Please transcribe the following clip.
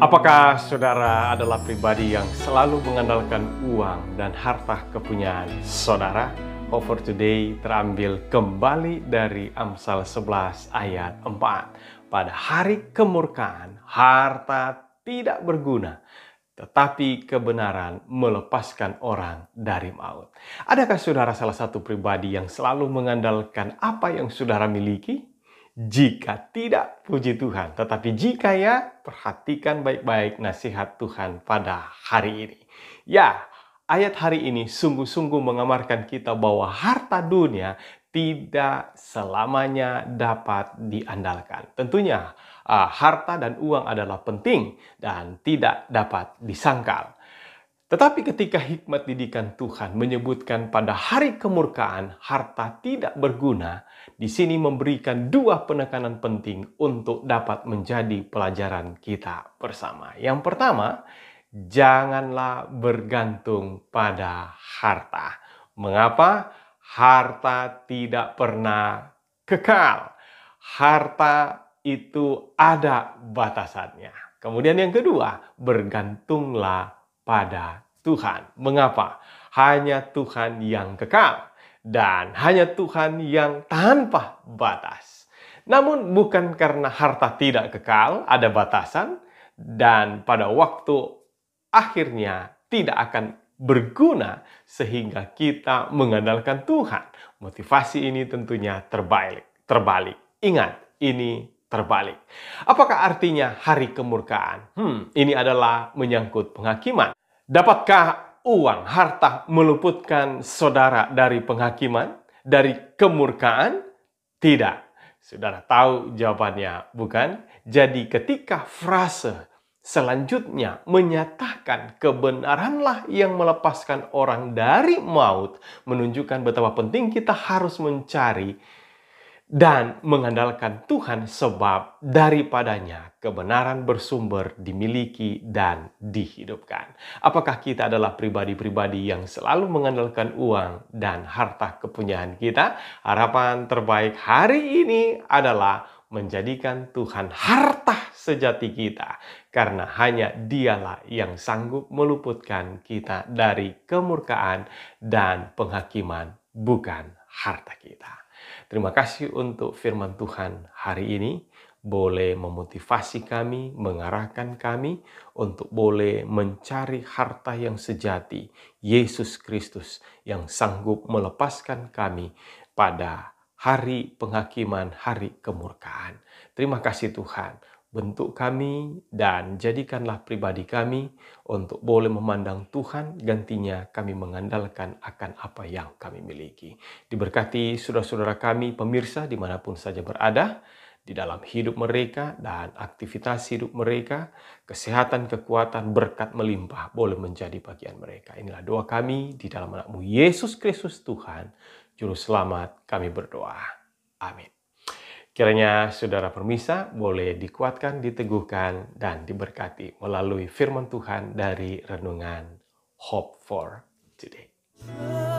Apakah saudara adalah pribadi yang selalu mengandalkan uang dan harta kepunyaan saudara? Over today terambil kembali dari Amsal 11 ayat 4. Pada hari kemurkaan, harta tidak berguna, tetapi kebenaran melepaskan orang dari maut. Adakah saudara salah satu pribadi yang selalu mengandalkan apa yang saudara miliki? Jika tidak, puji Tuhan. Tetapi jika ya, perhatikan baik-baik nasihat Tuhan pada hari ini. Ya, ayat hari ini sungguh-sungguh mengamarkan kita bahwa harta dunia tidak selamanya dapat diandalkan. Tentunya, ah, harta dan uang adalah penting dan tidak dapat disangkal. Tetapi ketika hikmat didikan Tuhan menyebutkan pada hari kemurkaan harta tidak berguna, di sini memberikan dua penekanan penting untuk dapat menjadi pelajaran kita bersama. Yang pertama, janganlah bergantung pada harta. Mengapa? Harta tidak pernah kekal. Harta itu ada batasannya. Kemudian yang kedua, bergantunglah pada Tuhan. Mengapa? Hanya Tuhan yang kekal dan hanya Tuhan yang tanpa batas. Namun bukan karena harta tidak kekal, ada batasan dan pada waktu akhirnya tidak akan berguna sehingga kita mengandalkan Tuhan. Motivasi ini tentunya terbalik. Terbalik. Ingat, ini terbalik. Apakah artinya hari kemurkaan? Hmm, ini adalah menyangkut penghakiman. Dapatkah uang, harta meluputkan saudara dari penghakiman, dari kemurkaan? Tidak. Saudara tahu jawabannya, bukan? Jadi ketika frase selanjutnya menyatakan kebenaranlah yang melepaskan orang dari maut, menunjukkan betapa penting kita harus mencari dan mengandalkan Tuhan sebab daripadanya kebenaran bersumber dimiliki dan dihidupkan. Apakah kita adalah pribadi-pribadi yang selalu mengandalkan uang dan harta kepunyaan kita? Harapan terbaik hari ini adalah menjadikan Tuhan harta sejati kita karena hanya dialah yang sanggup meluputkan kita dari kemurkaan dan penghakiman bukan harta kita. Terima kasih untuk firman Tuhan hari ini. Boleh memotivasi kami, mengarahkan kami untuk boleh mencari harta yang sejati, Yesus Kristus yang sanggup melepaskan kami pada hari penghakiman, hari kemurkaan. Terima kasih Tuhan bentuk kami, dan jadikanlah pribadi kami untuk boleh memandang Tuhan. Gantinya, kami mengandalkan akan apa yang kami miliki. Diberkati saudara-saudara kami, pemirsa dimanapun saja berada, di dalam hidup mereka dan aktivitas hidup mereka, kesehatan, kekuatan, berkat melimpah boleh menjadi bagian mereka. Inilah doa kami di dalam anakmu Yesus Kristus Tuhan, Juru Selamat kami berdoa. Amin. Kiranya saudara permisa boleh dikuatkan, diteguhkan, dan diberkati melalui firman Tuhan dari renungan Hope for Today.